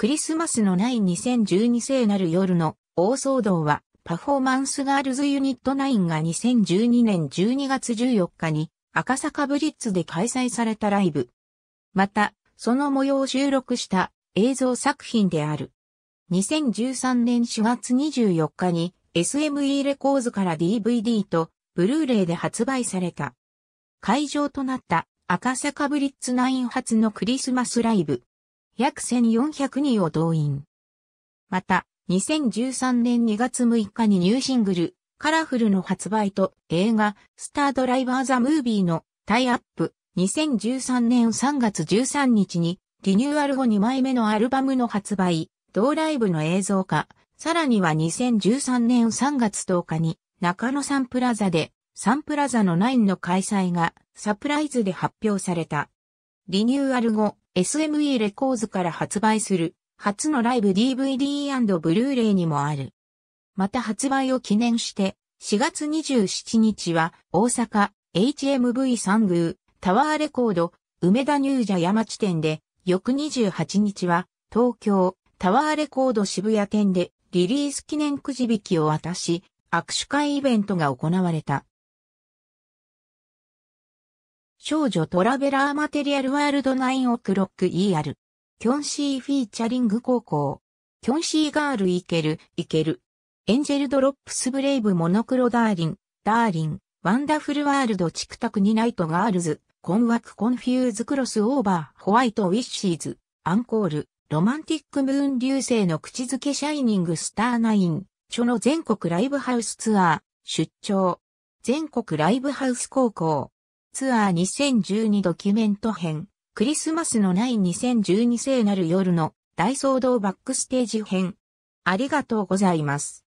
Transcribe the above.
クリスマスのない2012聖なる夜の大騒動は、パフォーマンスガールズユニット9が2012年12月14日に赤坂ブリッツで開催されたライブ。また、その模様を収録した映像作品である。2013年4月24日に SME レコーズから DVD とブルーレイで発売された。会場となった赤坂ブリッツ9発のクリスマスライブ。約1400人を動員。また、2013年2月6日にニューシングル、カラフルの発売と映画、スタードライバーザムービーのタイアップ、2013年3月13日にリニューアル後2枚目のアルバムの発売、同ライブの映像化、さらには2013年3月10日に中野サンプラザでサンプラザの9の開催がサプライズで発表された。リニューアル後、SME レコーズから発売する初のライブ DVD& ブルーレイにもある。また発売を記念して4月27日は大阪 HMV 三宮タワーレコード梅田ニュージャ山地店で翌28日は東京タワーレコード渋谷店でリリース記念くじ引きを渡し握手会イベントが行われた。少女トラベラーマテリアルワールド9オクロック ER。キョンシーフィーチャリング高校。キョンシーガールイケル、イケル。エンジェルドロップスブレイブモノクロダーリン、ダーリン、ワンダフルワールドチクタクニナイトガールズ、困惑コンフューズクロスオーバー、ホワイトウィッシーズ、アンコール、ロマンティックムーン流星の口づけシャイニングスターナイン、初の全国ライブハウスツアー、出張、全国ライブハウス高校。ツアー2012ドキュメント編、クリスマスのない2012聖なる夜の大騒動バックステージ編。ありがとうございます。